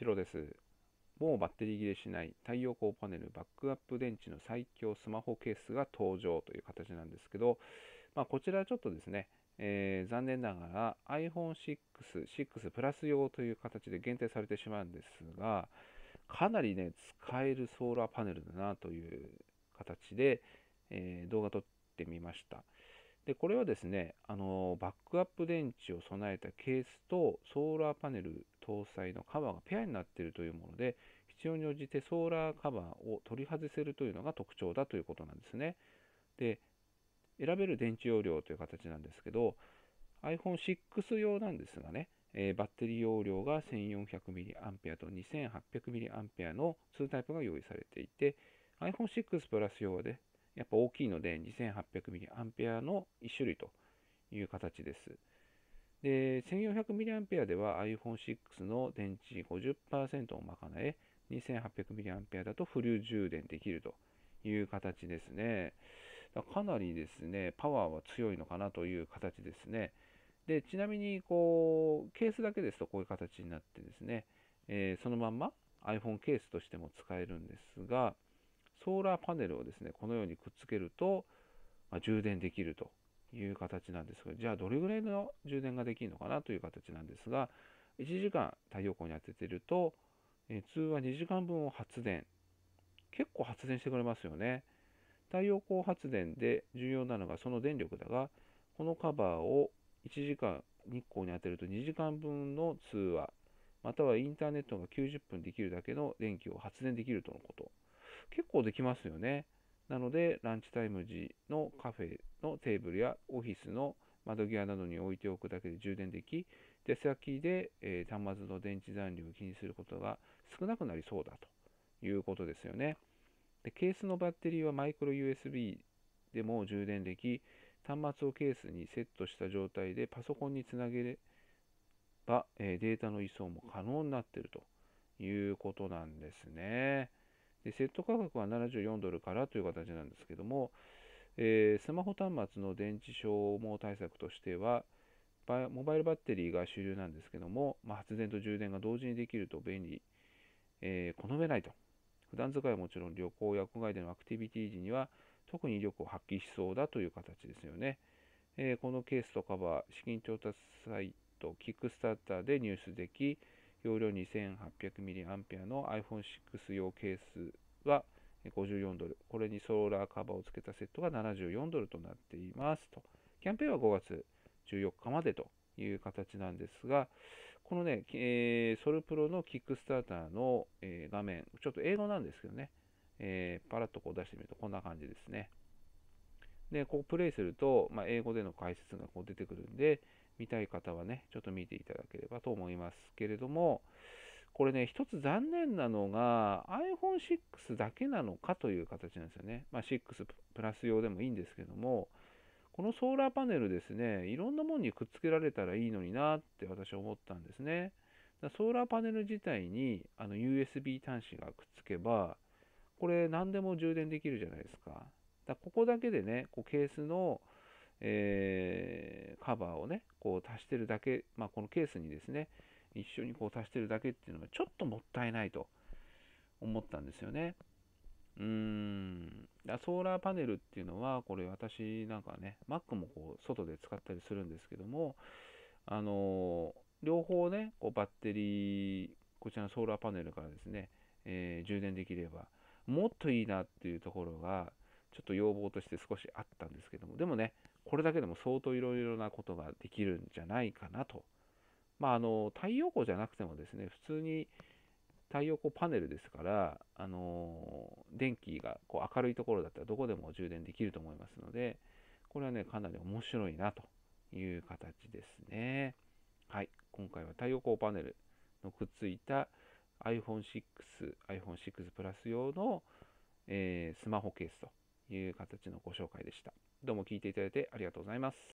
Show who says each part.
Speaker 1: 白です。もうバッテリー切れしない太陽光パネルバックアップ電池の最強スマホケースが登場という形なんですけど、まあ、こちらちょっとですね、えー、残念ながら iPhone6、6プラス用という形で限定されてしまうんですが、かなりね、使えるソーラーパネルだなという形で、えー、動画撮ってみました。で、これはですね、あのバックアップ電池を備えたケースとソーラーパネル搭載のカバーがペアになっているというもので、必要に応じてソーラーカバーを取り外せるというのが特徴だということなんですね。で、選べる電池容量という形なんですけど、iPhone6 用なんですがね、えー、バッテリー容量が 1400mAh と 2800mAh の2タイプが用意されていて、iPhone6 プラス用はね、やっぱ大きいので 2800mAh の1種類という形です。で、1400mAh では iPhone6 の電池50%を賄え、2800mAh だとフル充電できるという形ですね。かなりですね、パワーは強いのかなという形ですね。で、ちなみに、こう、ケースだけですとこういう形になってですね、えー、そのまんま iPhone ケースとしても使えるんですが、ソーラーパネルをですね、このようにくっつけると、まあ、充電できるという形なんですが、じゃあどれぐらいの充電ができるのかなという形なんですが、1時間太陽光に当ててると、え通話2時間分を発電。結構発電してくれますよね。太陽光発電で重要なのがその電力だが、このカバーを1時間日光に当てると2時間分の通話、またはインターネットが90分できるだけの電気を発電できるとのこと。結構できますよね。なので、ランチタイム時のカフェのテーブルやオフィスの窓際などに置いておくだけで充電でき、出先で、えー、端末の電池残量を気にすることが少なくなりそうだということですよね。でケースのバッテリーはマイクロ USB でも充電でき、端末をケースにセットした状態でパソコンにつなげれば、えデータの移送も可能になっているということなんですね。でセット価格は74ドルからという形なんですけども、えー、スマホ端末の電池消耗対策としては、モバイルバッテリーが主流なんですけども、まあ、発電と充電が同時にできると便利、えー、好めないと。普段使いはもちろん旅行や屋外でのアクティビティ時には特に威力を発揮しそうだという形ですよね。えー、このケースとカバー、資金調達サイト、キックスターターで入手でき、容量 2800mAh の iPhone6 用ケースは54ドル。これにソーラーカバーを付けたセットが74ドルとなっていますと。キャンペーンは5月14日までという形なんですが、このね、えー、ソルプロのキックスターターの、えー、画面、ちょっと英語なんですけどね、えー、パラッとこう出してみるとこんな感じですね。で、こうプレイすると、まあ、英語での解説がこう出てくるんで、見たい方はね、ちょっと見ていただければと思いますけれども、これね、一つ残念なのが iPhone6 だけなのかという形なんですよね。まあ、6プラス用でもいいんですけども、このソーラーパネルですね、いろんなものにくっつけられたらいいのになって私は思ったんですね。だソーラーパネル自体にあの USB 端子がくっつけば、これ何でも充電できるじゃないですか。だここだけでね、こうケースのえー、カバーをね、こう足してるだけ、まあ、このケースにですね、一緒にこう足してるだけっていうのがちょっともったいないと思ったんですよね。うーん。だソーラーパネルっていうのは、これ私なんかね、Mac もこう外で使ったりするんですけども、あのー、両方ね、こうバッテリー、こちらのソーラーパネルからですね、えー、充電できれば、もっといいなっていうところが、ちょっと要望として少しあったんですけども、でもね、これだけでも相当いろいろなことができるんじゃないかなと。まあ、あの、太陽光じゃなくてもですね、普通に太陽光パネルですから、あの、電気がこう明るいところだったらどこでも充電できると思いますので、これはね、かなり面白いなという形ですね。はい、今回は太陽光パネルのくっついた iPhone6、iPhone6 Plus 用の、えー、スマホケースという形のご紹介でした。どうも聞いていただいてありがとうございます。